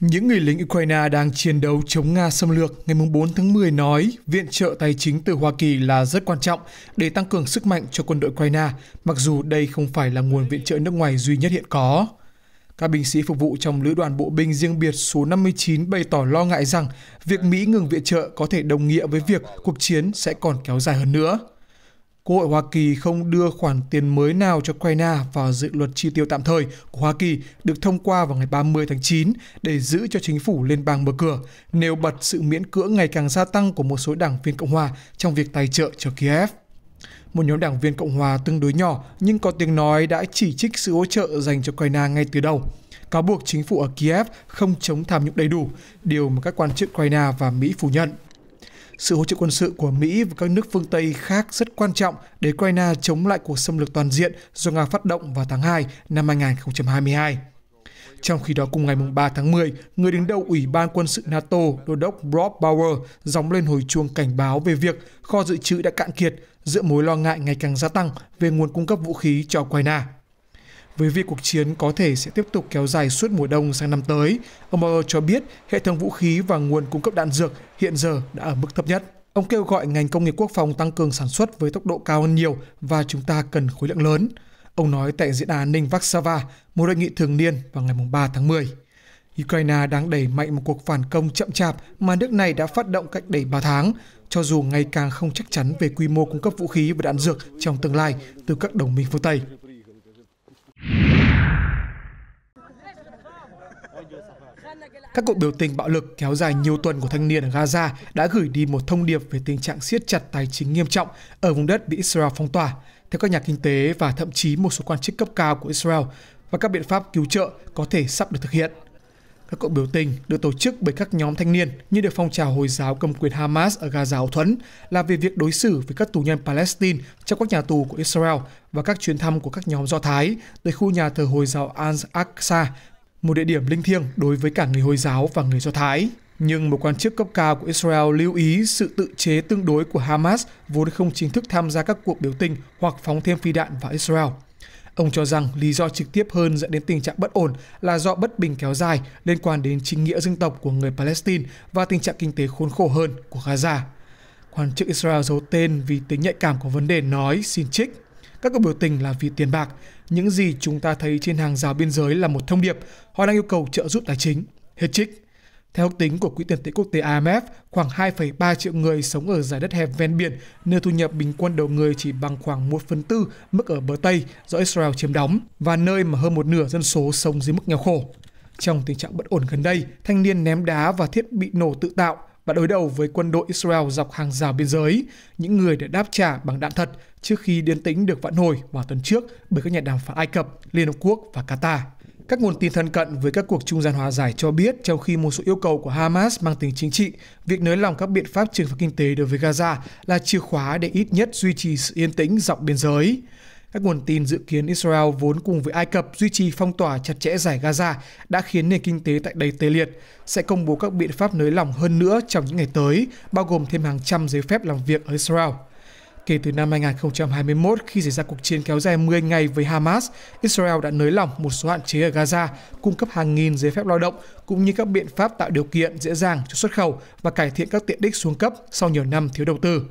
Những người lính Ukraine đang chiến đấu chống Nga xâm lược ngày 4 tháng 10 nói viện trợ tài chính từ Hoa Kỳ là rất quan trọng để tăng cường sức mạnh cho quân đội Ukraine, mặc dù đây không phải là nguồn viện trợ nước ngoài duy nhất hiện có. Các binh sĩ phục vụ trong lữ đoàn bộ binh riêng biệt số 59 bày tỏ lo ngại rằng việc Mỹ ngừng viện trợ có thể đồng nghĩa với việc cuộc chiến sẽ còn kéo dài hơn nữa. Quốc hội Hoa Kỳ không đưa khoản tiền mới nào cho Ukraine vào dự luật chi tiêu tạm thời của Hoa Kỳ được thông qua vào ngày 30 tháng 9 để giữ cho chính phủ liên bang mở cửa, nêu bật sự miễn cưỡng ngày càng gia tăng của một số đảng viên Cộng hòa trong việc tài trợ cho Kiev một nhóm đảng viên Cộng hòa tương đối nhỏ nhưng có tiếng nói đã chỉ trích sự hỗ trợ dành cho Ukraine ngay từ đầu, cáo buộc chính phủ ở Kiev không chống tham nhũng đầy đủ, điều mà các quan chức Ukraine và Mỹ phủ nhận. Sự hỗ trợ quân sự của Mỹ và các nước phương Tây khác rất quan trọng để Ukraine chống lại cuộc xâm lược toàn diện do Nga phát động vào tháng 2 năm 2022. Trong khi đó, cùng ngày 3 tháng 10, người đứng đầu Ủy ban quân sự NATO, đô đốc Rob Bauer, dóng lên hồi chuông cảnh báo về việc kho dự trữ đã cạn kiệt giữa mối lo ngại ngày càng gia tăng về nguồn cung cấp vũ khí cho Ukraine với việc cuộc chiến có thể sẽ tiếp tục kéo dài suốt mùa đông sang năm tới. Ông Maurer cho biết hệ thống vũ khí và nguồn cung cấp đạn dược hiện giờ đã ở mức thấp nhất. Ông kêu gọi ngành công nghiệp quốc phòng tăng cường sản xuất với tốc độ cao hơn nhiều và chúng ta cần khối lượng lớn. Ông nói tại diễn đàn an ninh Varsava, một hội nghị thường niên vào ngày 3 tháng 10. Ukraine đang đẩy mạnh một cuộc phản công chậm chạp mà nước này đã phát động cách đây 3 tháng, cho dù ngày càng không chắc chắn về quy mô cung cấp vũ khí và đạn dược trong tương lai từ các đồng minh phương Tây. Các cuộc biểu tình bạo lực kéo dài nhiều tuần của thanh niên ở Gaza đã gửi đi một thông điệp về tình trạng siết chặt tài chính nghiêm trọng ở vùng đất bị Israel phong tỏa, theo các nhà kinh tế và thậm chí một số quan chức cấp cao của Israel và các biện pháp cứu trợ có thể sắp được thực hiện các cuộc biểu tình được tổ chức bởi các nhóm thanh niên như được phong trào Hồi giáo cầm quyền Hamas ở Gaza hậu thuẫn là về việc đối xử với các tù nhân Palestine trong các nhà tù của Israel và các chuyến thăm của các nhóm Do Thái tới khu nhà thờ Hồi giáo Al-Aqsa, một địa điểm linh thiêng đối với cả người Hồi giáo và người Do Thái. Nhưng một quan chức cấp cao của Israel lưu ý sự tự chế tương đối của Hamas vốn không chính thức tham gia các cuộc biểu tình hoặc phóng thêm phi đạn vào Israel. Ông cho rằng lý do trực tiếp hơn dẫn đến tình trạng bất ổn là do bất bình kéo dài liên quan đến chính nghĩa dân tộc của người Palestine và tình trạng kinh tế khốn khổ hơn của Gaza. Quan chức Israel giấu tên vì tính nhạy cảm của vấn đề nói xin trích. Các cuộc biểu tình là vì tiền bạc. Những gì chúng ta thấy trên hàng rào biên giới là một thông điệp. Họ đang yêu cầu trợ giúp tài chính. Hết trích. Theo ước tính của Quỹ tiền tệ quốc tế IMF, khoảng 2,3 triệu người sống ở giải đất hẹp ven biển, nơi thu nhập bình quân đầu người chỉ bằng khoảng 1 phần tư mức ở bờ Tây do Israel chiếm đóng và nơi mà hơn một nửa dân số sống dưới mức nghèo khổ. Trong tình trạng bất ổn gần đây, thanh niên ném đá và thiết bị nổ tự tạo và đối đầu với quân đội Israel dọc hàng rào biên giới, những người đã đáp trả bằng đạn thật trước khi điên tĩnh được vãn hồi vào tuần trước bởi các nhà đàm phán Ai Cập, Liên Hợp Quốc và Qatar. Các nguồn tin thân cận với các cuộc trung gian hòa giải cho biết trong khi một số yêu cầu của Hamas mang tính chính trị, việc nới lỏng các biện pháp trừng phạt kinh tế đối với Gaza là chìa khóa để ít nhất duy trì sự yên tĩnh dọc biên giới. Các nguồn tin dự kiến Israel vốn cùng với Ai Cập duy trì phong tỏa chặt chẽ giải Gaza đã khiến nền kinh tế tại đây tê liệt, sẽ công bố các biện pháp nới lỏng hơn nữa trong những ngày tới, bao gồm thêm hàng trăm giấy phép làm việc ở Israel. Kể từ năm 2021, khi xảy ra cuộc chiến kéo dài 10 ngày với Hamas, Israel đã nới lỏng một số hạn chế ở Gaza, cung cấp hàng nghìn giấy phép lao động, cũng như các biện pháp tạo điều kiện dễ dàng cho xuất khẩu và cải thiện các tiện ích xuống cấp sau nhiều năm thiếu đầu tư.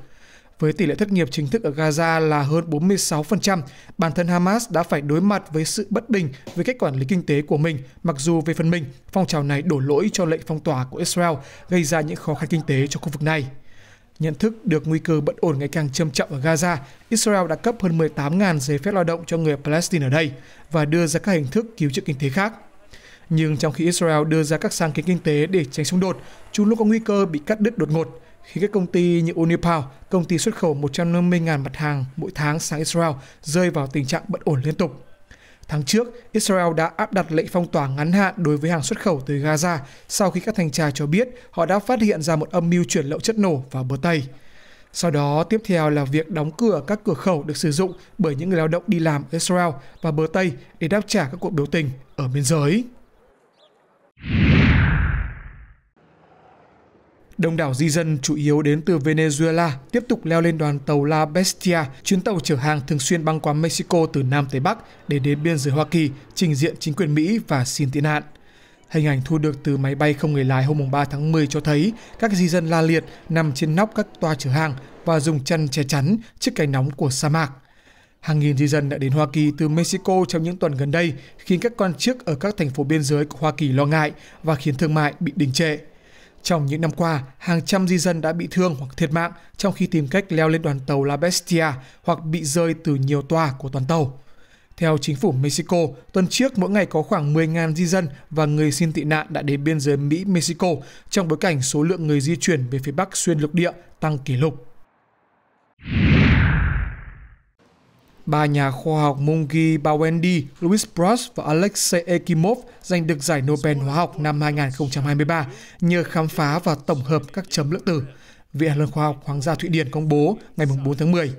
Với tỷ lệ thất nghiệp chính thức ở Gaza là hơn 46%, bản thân Hamas đã phải đối mặt với sự bất bình với cách quản lý kinh tế của mình, mặc dù về phần mình, phong trào này đổ lỗi cho lệnh phong tỏa của Israel gây ra những khó khăn kinh tế cho khu vực này. Nhận thức được nguy cơ bất ổn ngày càng trầm trọng ở Gaza, Israel đã cấp hơn 18.000 giấy phép lao động cho người Palestine ở đây và đưa ra các hình thức cứu trợ kinh tế khác. Nhưng trong khi Israel đưa ra các sáng kiến kinh tế để tránh xung đột, chúng luôn có nguy cơ bị cắt đứt đột ngột khi các công ty như Unipal, công ty xuất khẩu 150.000 mặt hàng mỗi tháng sang Israel, rơi vào tình trạng bất ổn liên tục. Tháng trước, Israel đã áp đặt lệnh phong tỏa ngắn hạn đối với hàng xuất khẩu từ Gaza sau khi các thanh tra cho biết họ đã phát hiện ra một âm mưu chuyển lậu chất nổ vào bờ Tây. Sau đó, tiếp theo là việc đóng cửa các cửa khẩu được sử dụng bởi những người lao động đi làm ở Israel và bờ Tây để đáp trả các cuộc biểu tình ở biên giới. Đông đảo di dân chủ yếu đến từ Venezuela tiếp tục leo lên đoàn tàu La Bestia, chuyến tàu chở hàng thường xuyên băng qua Mexico từ Nam tới Bắc để đến biên giới Hoa Kỳ, trình diện chính quyền Mỹ và xin tị nạn. Hình ảnh thu được từ máy bay không người lái hôm 3 tháng 10 cho thấy các di dân la liệt nằm trên nóc các toa chở hàng và dùng chân che chắn trước cái nóng của sa mạc. Hàng nghìn di dân đã đến Hoa Kỳ từ Mexico trong những tuần gần đây, khiến các quan chức ở các thành phố biên giới của Hoa Kỳ lo ngại và khiến thương mại bị đình trệ. Trong những năm qua, hàng trăm di dân đã bị thương hoặc thiệt mạng trong khi tìm cách leo lên đoàn tàu La Bestia hoặc bị rơi từ nhiều toa của toàn tàu. Theo chính phủ Mexico, tuần trước mỗi ngày có khoảng 10.000 di dân và người xin tị nạn đã đến biên giới Mỹ-Mexico trong bối cảnh số lượng người di chuyển về phía Bắc xuyên lục địa tăng kỷ lục. Ba nhà khoa học Mungi Bawendi, Louis Prost và Alexei Ekimov giành được giải Nobel hóa học năm 2023 nhờ khám phá và tổng hợp các chấm lượng tử. Viện Hàn lâm Khoa học Hoàng gia Thụy Điển công bố ngày 4 tháng 10.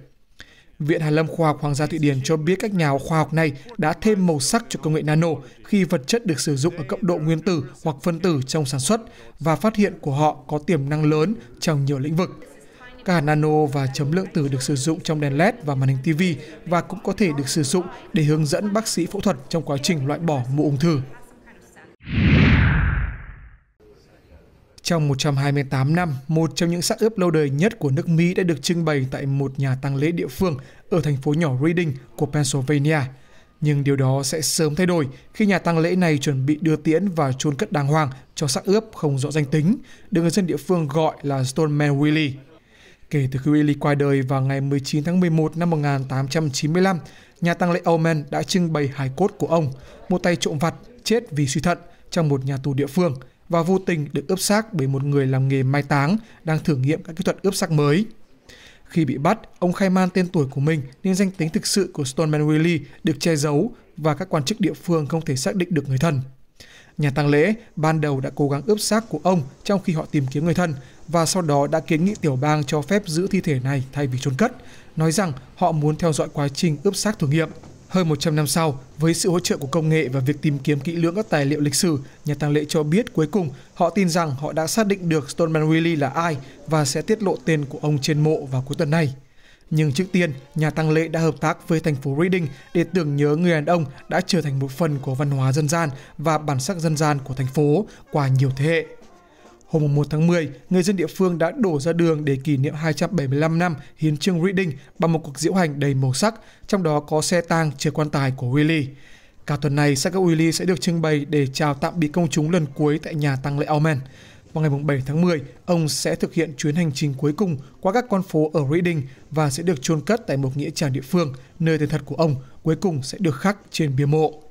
Viện Hàn lâm Khoa học Hoàng gia Thụy Điển cho biết các nhà khoa học này đã thêm màu sắc cho công nghệ nano khi vật chất được sử dụng ở cấp độ nguyên tử hoặc phân tử trong sản xuất và phát hiện của họ có tiềm năng lớn trong nhiều lĩnh vực. Cả nano và chấm lượng tử được sử dụng trong đèn LED và màn hình TV và cũng có thể được sử dụng để hướng dẫn bác sĩ phẫu thuật trong quá trình loại bỏ mụ ung thư. Trong 128 năm, một trong những xác ướp lâu đời nhất của nước Mỹ đã được trưng bày tại một nhà tang lễ địa phương ở thành phố nhỏ Reading của Pennsylvania. Nhưng điều đó sẽ sớm thay đổi khi nhà tang lễ này chuẩn bị đưa tiễn và chôn cất đàng hoàng cho xác ướp không rõ danh tính, được người dân địa phương gọi là Stoneman Willie. Kể từ khi Willie qua đời vào ngày 19 tháng 11 năm 1895, nhà tang lễ Omen đã trưng bày hài cốt của ông, một tay trộm vặt chết vì suy thận trong một nhà tù địa phương và vô tình được ướp xác bởi một người làm nghề mai táng đang thử nghiệm các kỹ thuật ướp xác mới. Khi bị bắt, ông khai man tên tuổi của mình nên danh tính thực sự của Stoneman Willie được che giấu và các quan chức địa phương không thể xác định được người thân. Nhà tang lễ ban đầu đã cố gắng ướp xác của ông trong khi họ tìm kiếm người thân và sau đó đã kiến nghị tiểu bang cho phép giữ thi thể này thay vì chôn cất, nói rằng họ muốn theo dõi quá trình ướp xác thử nghiệm. Hơn 100 năm sau, với sự hỗ trợ của công nghệ và việc tìm kiếm kỹ lưỡng các tài liệu lịch sử, nhà tang lễ cho biết cuối cùng họ tin rằng họ đã xác định được Stoneman Willie là ai và sẽ tiết lộ tên của ông trên mộ vào cuối tuần này. Nhưng trước tiên, nhà tăng lễ đã hợp tác với thành phố Reading để tưởng nhớ người đàn ông đã trở thành một phần của văn hóa dân gian và bản sắc dân gian của thành phố qua nhiều thế hệ. Hôm 1 tháng 10, người dân địa phương đã đổ ra đường để kỷ niệm 275 năm hiến trương Reading bằng một cuộc diễu hành đầy màu sắc, trong đó có xe tang chở quan tài của Willie. Cả tuần này, xác các Willie sẽ được trưng bày để chào tạm biệt công chúng lần cuối tại nhà tăng lễ Auman. Vào ngày 7 tháng 10, ông sẽ thực hiện chuyến hành trình cuối cùng qua các con phố ở Reading và sẽ được chôn cất tại một nghĩa trang địa phương, nơi tên thật của ông cuối cùng sẽ được khắc trên bia mộ.